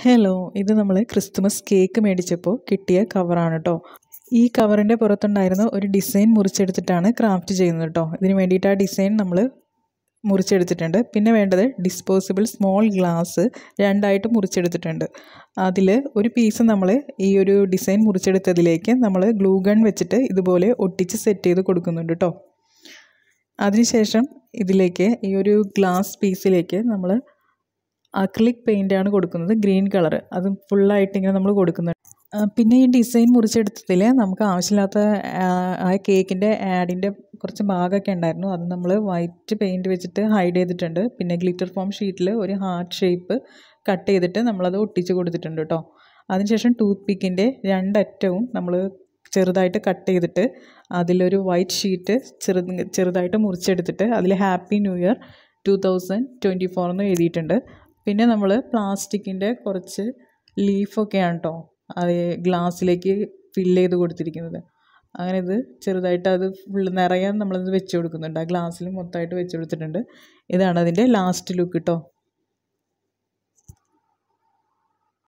hello ഇത് നമ്മൾ Christmas cake മേടിച്ചപ്പോൾ കിട്ടിയ കവറാണ് കേട്ടോ ഈ കവറിൻ്റെ പുറത്തുണ്ടായിരുന്ന ഒരു ഡിസൈൻ മുറിച്ചെടുത്തിട്ടാണ് ക്രാഫ്റ്റ് ചെയ്യുന്നത് കേട്ടോ ഇതിന് വേണ്ടിയിട്ട് ആ ഡിസൈൻ നമ്മൾ മുറിച്ചെടുത്തിട്ടുണ്ട് പിന്നെ വേണ്ടത് ഡിസ്പോസിബിൾ സ്മോൾ ഗ്ലാസ് രണ്ടായിട്ട് മുറിച്ചെടുത്തിട്ടുണ്ട് അതിൽ ഒരു പീസ് നമ്മൾ ഈ ഒരു ഡിസൈൻ മുറിച്ചെടുത്തതിലേക്ക് നമ്മൾ ഗ്ലൂ ഗൺ വെച്ചിട്ട് ഇതുപോലെ ഒട്ടിച്ച് സെറ്റ് ചെയ്ത് കൊടുക്കുന്നുണ്ട് കേട്ടോ അതിനുശേഷം ഇതിലേക്ക് ഈ ഒരു ഗ്ലാസ് പീസിലേക്ക് നമ്മൾ അക്രിലിക് ആണ് കൊടുക്കുന്നത് ഗ്രീൻ കളർ അത് ഫുള്ളായിട്ട് ഇങ്ങനെ നമ്മൾ കൊടുക്കുന്നുണ്ട് പിന്നെ ഈ ഡിസൈൻ മുറിച്ചെടുത്തതിൽ നമുക്ക് ആവശ്യമില്ലാത്ത ആ കേക്കിൻ്റെ ആഡിൻ്റെ കുറച്ച് ഭാഗമൊക്കെ ഉണ്ടായിരുന്നു അത് നമ്മൾ വൈറ്റ് പെയിൻറ്റ് വെച്ചിട്ട് ഹൈഡ് ചെയ്തിട്ടുണ്ട് പിന്നെ ഗ്ലിറ്റർ ഫോം ഷീറ്റിൽ ഒരു ഹാർട്ട് ഷേപ്പ് കട്ട് ചെയ്തിട്ട് നമ്മളത് ഒട്ടിച്ച് കൊടുത്തിട്ടുണ്ട് കേട്ടോ അതിനുശേഷം ടൂത്ത് പിക്കിൻ്റെ രണ്ടറ്റവും നമ്മൾ ചെറുതായിട്ട് കട്ട് ചെയ്തിട്ട് അതിലൊരു വൈറ്റ് ഷീറ്റ് ചെറു ചെറുതായിട്ട് മുറിച്ചെടുത്തിട്ട് അതിൽ happy new year two thousand twenty four എന്ന് എഴുതിയിട്ടുണ്ട് പിന്നെ നമ്മൾ പ്ലാസ്റ്റിക്കിൻ്റെ കുറച്ച് ലീഫൊക്കെയാണ് കേട്ടോ അത് ഗ്ലാസ്സിലേക്ക് ഫില്ല് ചെയ്ത് കൊടുത്തിരിക്കുന്നത് അങ്ങനെ ഇത് ചെറുതായിട്ട് അത് ഫുള്ള് നിറയാൻ നമ്മളത് വെച്ച് കൊടുക്കുന്നുണ്ട് ആ ഗ്ലാസ്സിൽ മൊത്തമായിട്ട് വെച്ച് കൊടുത്തിട്ടുണ്ട് ഇതാണ് അതിൻ്റെ ലാസ്റ്റ് ലുക്ക് കേട്ടോ